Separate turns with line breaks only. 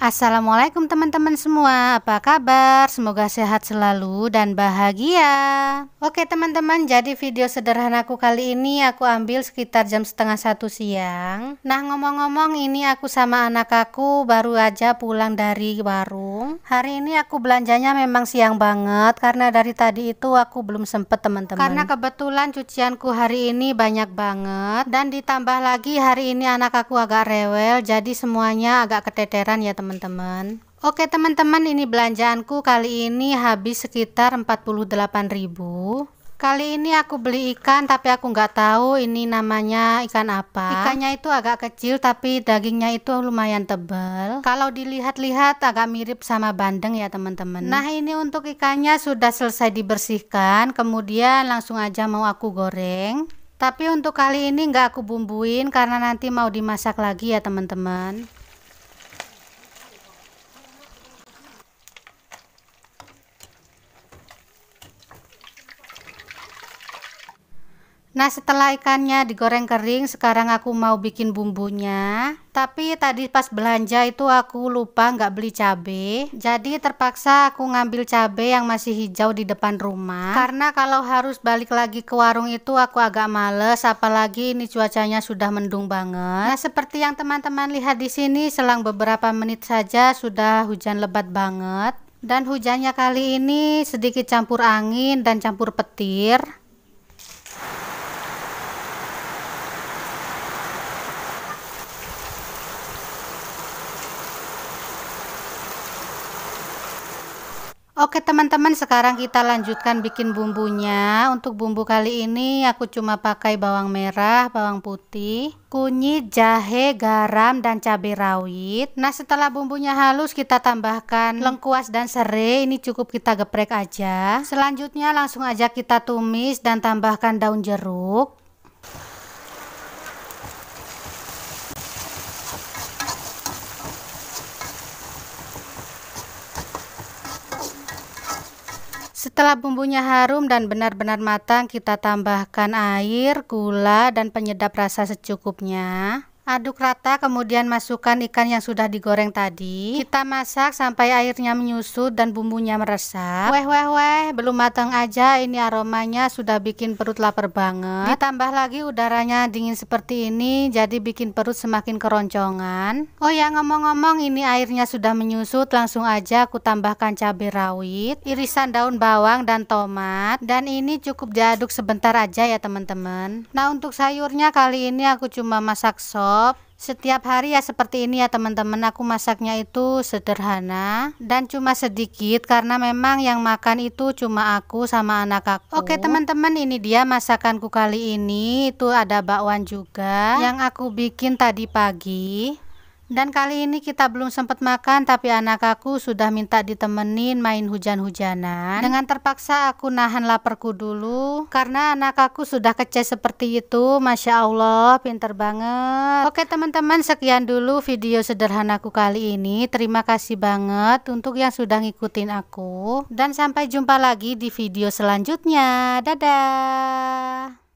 Assalamualaikum teman-teman semua, apa kabar? Semoga sehat selalu dan bahagia Oke teman-teman, jadi video sederhanaku kali ini aku ambil sekitar jam setengah satu siang Nah ngomong-ngomong ini aku sama anak aku baru aja pulang dari warung Hari ini aku belanjanya memang siang banget karena dari tadi itu aku belum sempet teman-teman Karena kebetulan cucianku hari ini banyak banget Dan ditambah lagi hari ini anak aku agak rewel jadi semuanya agak keteteran ya teman teman-teman Oke teman-teman ini belanjaanku kali ini habis sekitar 48.000 Kali ini aku beli ikan tapi aku nggak tahu ini namanya ikan apa. Ikannya itu agak kecil tapi dagingnya itu lumayan tebal. Kalau dilihat-lihat agak mirip sama bandeng ya teman-teman. Nah ini untuk ikannya sudah selesai dibersihkan. Kemudian langsung aja mau aku goreng. Tapi untuk kali ini nggak aku bumbuin karena nanti mau dimasak lagi ya teman-teman. Nah setelah ikannya digoreng kering sekarang aku mau bikin bumbunya Tapi tadi pas belanja itu aku lupa nggak beli cabai. Jadi terpaksa aku ngambil cabai yang masih hijau di depan rumah Karena kalau harus balik lagi ke warung itu aku agak males Apalagi ini cuacanya sudah mendung banget Nah seperti yang teman-teman lihat di sini selang beberapa menit saja sudah hujan lebat banget dan hujannya kali ini sedikit campur angin dan campur petir Oke teman-teman sekarang kita lanjutkan bikin bumbunya Untuk bumbu kali ini aku cuma pakai bawang merah, bawang putih Kunyit, jahe, garam, dan cabai rawit Nah setelah bumbunya halus kita tambahkan lengkuas dan serai Ini cukup kita geprek aja Selanjutnya langsung aja kita tumis dan tambahkan daun jeruk Setelah bumbunya harum dan benar-benar matang, kita tambahkan air, gula, dan penyedap rasa secukupnya. Aduk rata kemudian masukkan ikan yang sudah digoreng tadi Kita masak sampai airnya menyusut dan bumbunya meresap Weh weh weh belum matang aja ini aromanya sudah bikin perut lapar banget Ditambah lagi udaranya dingin seperti ini jadi bikin perut semakin keroncongan Oh ya ngomong-ngomong ini airnya sudah menyusut langsung aja aku tambahkan cabai rawit Irisan daun bawang dan tomat Dan ini cukup diaduk sebentar aja ya teman-teman Nah untuk sayurnya kali ini aku cuma masak sop Bob. Setiap hari ya seperti ini ya teman-teman aku masaknya itu sederhana dan cuma sedikit karena memang yang makan itu cuma aku sama anak aku Oke teman-teman ini dia masakanku kali ini itu ada bakwan juga yang aku bikin tadi pagi dan kali ini kita belum sempat makan tapi anak aku sudah minta ditemenin main hujan-hujanan. Dengan terpaksa aku nahan laparku dulu karena anak aku sudah kece seperti itu. Masya Allah pinter banget. Oke teman-teman sekian dulu video sederhanaku kali ini. Terima kasih banget untuk yang sudah ngikutin aku. Dan sampai jumpa lagi di video selanjutnya. Dadah.